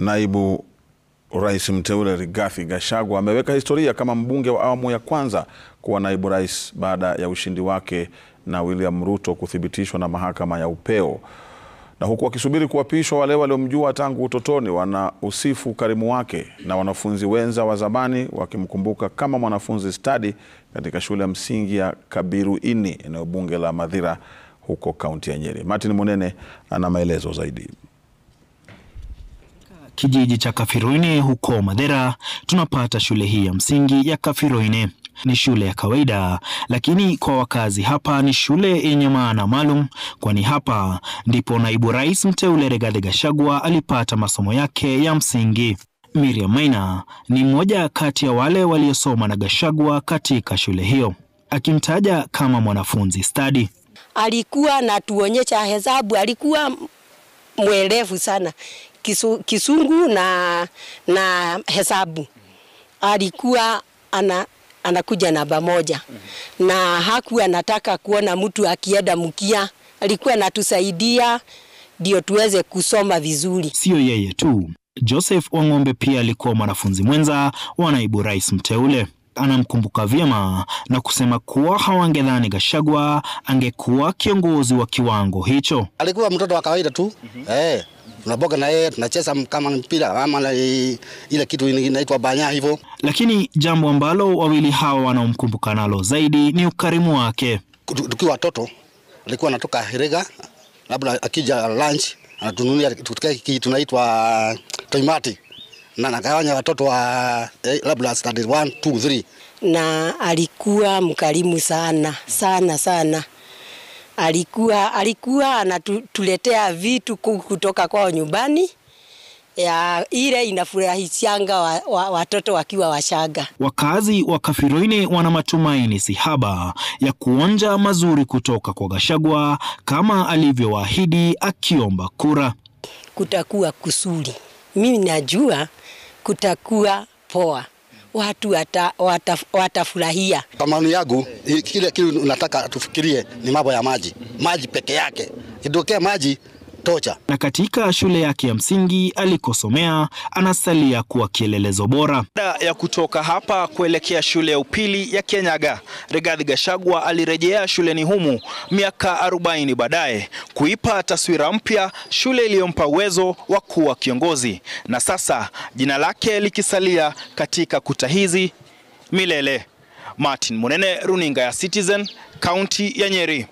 Naibu rais mteule Rigathi Gachagua ameweka historia kama mbunge wa awamu ya kwanza kuwa naibu rais baada ya ushindi wake na William Ruto kuthibitishwa na mahakama ya upeo. Na huku wakisubiri kuapishwa, wale waliomjua tangu utotoni wanausifu ukarimu wake, na wanafunzi wenza wa zamani wakimkumbuka kama mwanafunzi stadi katika shule ya msingi ya Kabiruini, eneo bunge la Mathira, huko kaunti ya Nyeri. Martin Munene ana maelezo zaidi kijiji cha Kafiroine huko Madera, tunapata shule hii ya msingi ya Kafiroine. Ni shule ya kawaida, lakini kwa wakazi hapa ni shule yenye maana maalum, kwani hapa ndipo naibu rais mteule Rigathi Gachagua alipata masomo yake ya msingi. Miriam Maina ni mmoja kati ya wale waliosoma na Gachagua katika shule hiyo, akimtaja kama mwanafunzi stadi. Alikuwa natuonyesha hesabu, alikuwa mwerevu sana kisu, kisungu na, na hesabu alikuwa ana anakuja namba moja na haku anataka kuona mtu akienda mkia, alikuwa anatusaidia ndio tuweze kusoma vizuri. Sio yeye tu, Joseph Wang'ombe pia alikuwa mwanafunzi mwenza wa naibu rais mteule anamkumbuka vyema na kusema kuwa hawangedhani Gachagua angekuwa kiongozi wa kiwango hicho. Alikuwa mtoto wa kawaida tu mm -hmm. Eh, tunaboga na yeye tunacheza kama mpira ama ile kitu inaitwa banya hivyo, lakini jambo ambalo wawili hawa wanaomkumbuka nalo zaidi ni ukarimu wake. Tukiwa watoto alikuwa anatoka Herega, labda akija lunch anatununia tunaitwa toimati na nagawanya watoto wa eh, labda standard 1 2 3 na alikuwa mkarimu sana sana sana alikuwa alikuwa anatuletea vitu kutoka kwao nyumbani ya ile inafurahishanga wa, wa, watoto wakiwa washaga. Wakazi wa Kafiroine wana matumaini sihaba ya kuonja mazuri kutoka kwa Gashagwa kama alivyowaahidi akiomba kura. Kutakuwa kusuri, mimi najua kutakuwa poa watu wata, wata, watafurahia. Kwa maoni yangu, kile kile unataka tufikirie ni mambo ya maji, maji peke yake. Kidokea maji tocha. Na katika shule yake ya msingi alikosomea anasalia kuwa kielelezo bora. Baada ya kutoka hapa kuelekea shule ya upili ya Kianyaga, Rigathi Gachagua alirejea shuleni humu miaka 40 baadaye kuipa taswira mpya shule iliyompa uwezo wa kuwa kiongozi, na sasa jina lake likisalia katika kuta hizi milele. Martin Munene, runinga ya Citizen, kaunti ya Nyeri.